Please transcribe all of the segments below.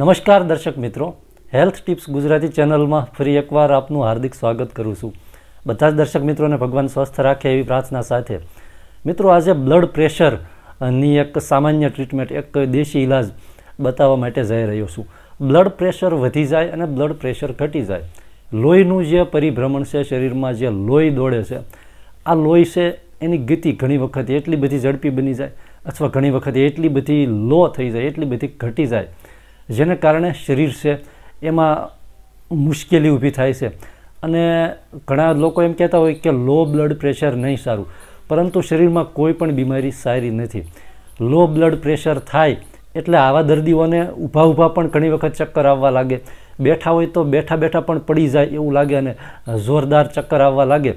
નમસ્કાર દર્શક મિત્રો હેલ્થ ટિપ્સ ગુજરાતી ચેનલમાં ફરી એકવાર આપનું હાર્દિક સ્વાગત કરું છું બધા જ દર્શક મિત્રોને ભગવાન સ્વસ્થ રાખે એવી પ્રાર્થના સાથે મિત્રો આજે બ્લડ પ્રેશરની એક સામાન્ય ટ્રીટમેન્ટ એક દેશી ઇલાજ બતાવવા માટે જઈ રહ્યો છું બ્લડ પ્રેશર વધી જાય અને બ્લડ પ્રેશર ઘટી જાય લોહીનું જે પરિભ્રમણ છે શરીરમાં જે લોહી દોડે છે આ લોહી છે એની ગતિ ઘણી વખત એટલી બધી ઝડપી બની જાય અથવા ઘણી વખત એટલી બધી લો થઈ જાય એટલી બધી ઘટી જાય જેને કારણે શરીર છે એમાં મુશ્કેલી ઊભી થાય છે અને ઘણા લોકો એમ કહેતા હોય કે લો બ્લડ પ્રેશર નહીં સારું પરંતુ શરીરમાં કોઈ પણ બીમારી સારી નથી લો બ્લડ પ્રેશર થાય એટલે આવા દર્દીઓને ઊભા ઊભા પણ ઘણી વખત ચક્કર આવવા લાગે બેઠા હોય તો બેઠા બેઠા પણ પડી જાય એવું લાગે અને જોરદાર ચક્કર આવવા લાગે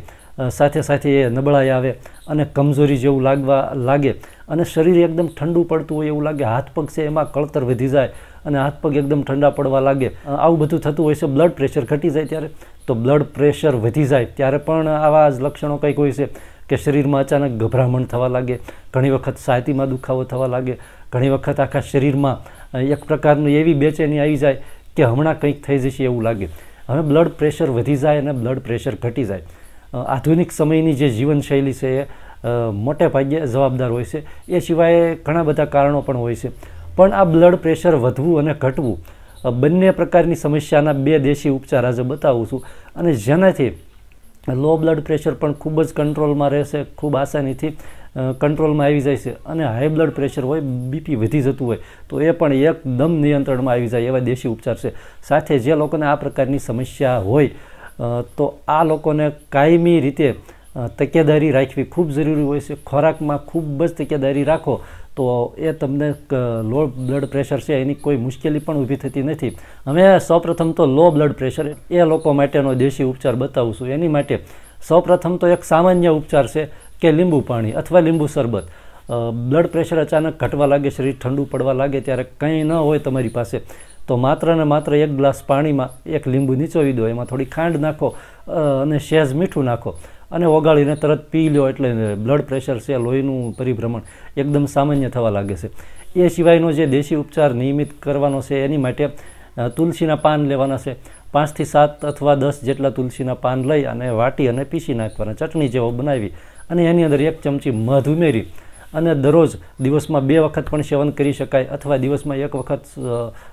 સાથે સાથે એ નબળાઈ આવે અને કમજોરી જેવું લાગવા લાગે અને શરીર એકદમ ઠંડુ પડતું હોય એવું લાગે હાથ પગ છે એમાં કળતર વધી જાય અને હાથ પગ એકદમ ઠંડા પડવા લાગે આવું બધું થતું હોય છે બ્લડ પ્રેશર ઘટી જાય ત્યારે તો બ્લડ પ્રેશર વધી જાય ત્યારે પણ આવા જ લક્ષણો કંઈક હોય છે કે શરીરમાં અચાનક ગભરામણ થવા લાગે ઘણી વખત સાયતીમાં દુખાવો થવા લાગે ઘણી વખત આખા શરીરમાં એક પ્રકારની એવી બેચેની આવી જાય કે હમણાં કંઈક થઈ જશે એવું લાગે હવે બ્લડ પ્રેશર વધી જાય અને બ્લડ પ્રેશર ઘટી જાય આધુનિક સમયની જે જીવનશૈલી છે એ મોટે ભાગે જવાબદાર હોય છે એ સિવાય ઘણા બધા કારણો પણ હોય છે પણ આ બ્લડ પ્રેશર વધવું અને ઘટવું બંને પ્રકારની સમસ્યાના બે દેશી ઉપચાર આજે બતાવું છું અને જેનાથી લો બ્લડ પ્રેશર પણ ખૂબ જ કંટ્રોલમાં રહેશે ખૂબ આસાનીથી કંટ્રોલમાં આવી જાય છે અને હાઈ બ્લડ પ્રેશર હોય બીપી વધી જતું હોય તો એ પણ એકદમ નિયંત્રણમાં આવી જાય એવા દેશી ઉપચાર છે સાથે જે લોકોને આ પ્રકારની સમસ્યા હોય તો આ લોકોને કાયમી રીતે તકેદારી રાખવી ખૂબ જરૂરી હોય છે ખોરાકમાં ખૂબ જ તકેદારી રાખો તો એ તમને લો બ્લડ પ્રેશર છે એની કોઈ મુશ્કેલી પણ ઊભી થતી નથી અમે સૌપ્રથમ તો લો બ્લડ પ્રેશર એ લોકો માટેનો દેશી ઉપચાર બતાવશું એની માટે સૌપ્રથમ તો એક સામાન્ય ઉપચાર છે કે લીંબુ પાણી અથવા લીંબુ શરબત બ્લડ પ્રેશર અચાનક ઘટવા લાગે શરીર ઠંડુ પડવા લાગે ત્યારે કંઈ ન હોય તમારી પાસે તો માત્ર ને માત્ર એક ગ્લાસ પાણીમાં એક લીંબુ નીચોવી દો એમાં થોડી ખાંડ નાખો અને શેઝ મીઠું નાખો અને ઓગાળીને તરત પી લ્યો એટલે બ્લડ પ્રેશર છે લોહીનું પરિભ્રમણ એકદમ સામાન્ય થવા લાગે છે એ સિવાયનો જે દેશી ઉપચાર નિયમિત કરવાનો છે એની માટે તુલસીના પાન લેવાના છે પાંચથી સાત અથવા દસ જેટલા તુલસીના પાન લઈ અને વાટી અને પીસી નાખવાના ચટણી જેવો બનાવી અને એની અંદર એક ચમચી મધ ઉમેરી અને દરરોજ દિવસમાં બે વખત પણ સેવન કરી શકાય અથવા દિવસમાં એક વખત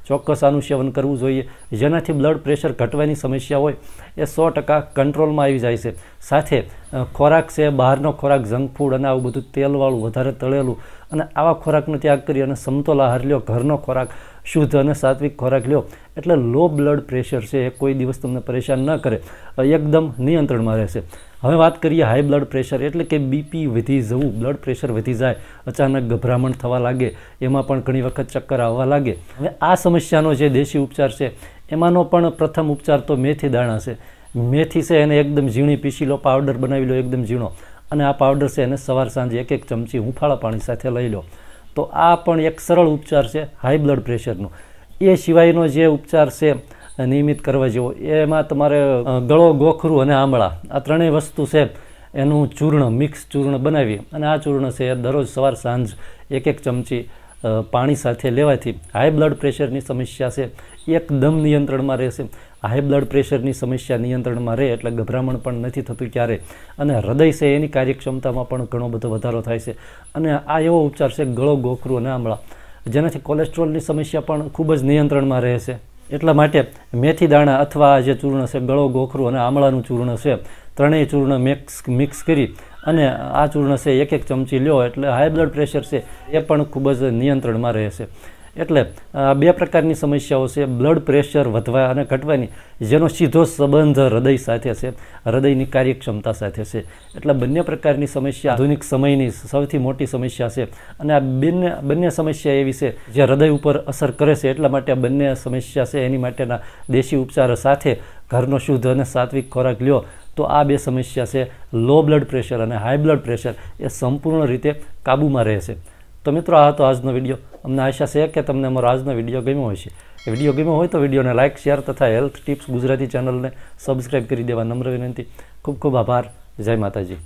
ચોક્કસ આનું સેવન કરવું જોઈએ જેનાથી બ્લડ પ્રેશર ઘટવાની સમસ્યા હોય એ સો ટકા કંટ્રોલમાં આવી જાય છે સાથે ખોરાક છે બહારનો ખોરાક જંક ફૂડ અને આવું બધું તેલવાળું વધારે તળેલું અને આવા ખોરાકનો ત્યાગ કરી અને સમતોલ આહાર લ્યો ઘરનો ખોરાક શુદ્ધ અને સાત્વિક ખોરાક લ્યો એટલે લો બ્લડ પ્રેશર છે એ કોઈ દિવસ તમને પરેશાન ન કરે એકદમ નિયંત્રણમાં રહેશે હવે વાત કરીએ હાઈ બ્લડ પ્રેશર એટલે કે બીપી વધી જવું બ્લડ પ્રેશર વધી જાય અચાનક ગભરામણ થવા લાગે એમાં પણ ઘણી વખત ચક્કર આવવા લાગે હવે આ સમસ્યાનો જે દેશી ઉપચાર છે એમાંનો પણ પ્રથમ ઉપચાર તો મેથી દાણા છે મેથી છે એને એકદમ ઝીણી પીસી લો પાવડર બનાવી લો એકદમ ઝીણો અને આ પાવડર છે એને સવાર સાંજે એક એક ચમચી હુંફાળા પાણી સાથે લઈ લો તો આ પણ એક સરળ ઉપચાર છે હાઈ બ્લડ પ્રેશરનો એ સિવાયનો જે ઉપચાર છે નિયમિત કરવા જેવો એમાં તમારે ગળો ગોખરું અને આંબળા આ ત્રણેય વસ્તુ છે એનું ચૂર્ણ મિક્સ ચૂર્ણ બનાવી અને આ ચૂર્ણ છે એ દરરોજ સવાર સાંજ એક એક ચમચી પાણી સાથે લેવાથી હાઈ બ્લડ પ્રેશરની સમસ્યા છે એકદમ નિયંત્રણમાં રહેશે હાઈ બ્લડ પ્રેશરની સમસ્યા નિયંત્રણમાં રહે એટલે ગભરામણ પણ નથી થતું ક્યારે અને હૃદય છે એની કાર્યક્ષમતામાં પણ ઘણો બધો વધારો થાય છે અને આ એવો ઉપચાર છે ગળો ગોખરું અને આમળા જેનાથી કોલેસ્ટ્રોલની સમસ્યા પણ ખૂબ જ નિયંત્રણમાં રહેશે એટલા માટે મેથી દાણા અથવા જે ચૂર્ણ છે ગળો ગોખરું અને આમળાનું ચૂર્ણ છે ત્રણેય ચૂર્ણ મિક્સ મિક્સ કરી અને આ ચૂર્ણ છે એક એક ચમચી લ્યો એટલે હાઈ બ્લડ પ્રેશર છે એ પણ ખૂબ જ નિયંત્રણમાં રહેશે એટલે બે પ્રકારની સમસ્યાઓ છે બ્લડ પ્રેશર વધવા અને ઘટવાની જેનો સીધો સંબંધ હૃદય સાથે છે હૃદયની કાર્યક્ષમતા સાથે છે એટલે બંને પ્રકારની સમસ્યા આધુનિક સમયની સૌથી મોટી સમસ્યા છે અને આ બંને બંને સમસ્યા એવી છે જે હૃદય ઉપર અસર કરે છે એટલા માટે આ બંને સમસ્યા છે એની માટેના દેશી ઉપચાર સાથે ઘરનો શુદ્ધ અને સાત્વિક ખોરાક લ્યો તો આ બે સમસ્યા છે લો બ્લડ પ્રેશર અને હાઈ બ્લડ પ્રેશર એ સંપૂર્ણ રીતે કાબૂમાં છે તો મિત્રો આ હતો આજનો વિડીયો અમને આશા છે કે તમને અમારો આજનો વિડીયો ગમ્યો હશે વિડીયો ગમ્યો હોય તો વિડીયોને લાઇક શેર તથા હેલ્થ ટિપ્સ ગુજરાતી ચેનલને સબસ્ક્રાઈબ કરી દેવા નમ્ર વિનંતી ખૂબ ખૂબ આભાર જય માતાજી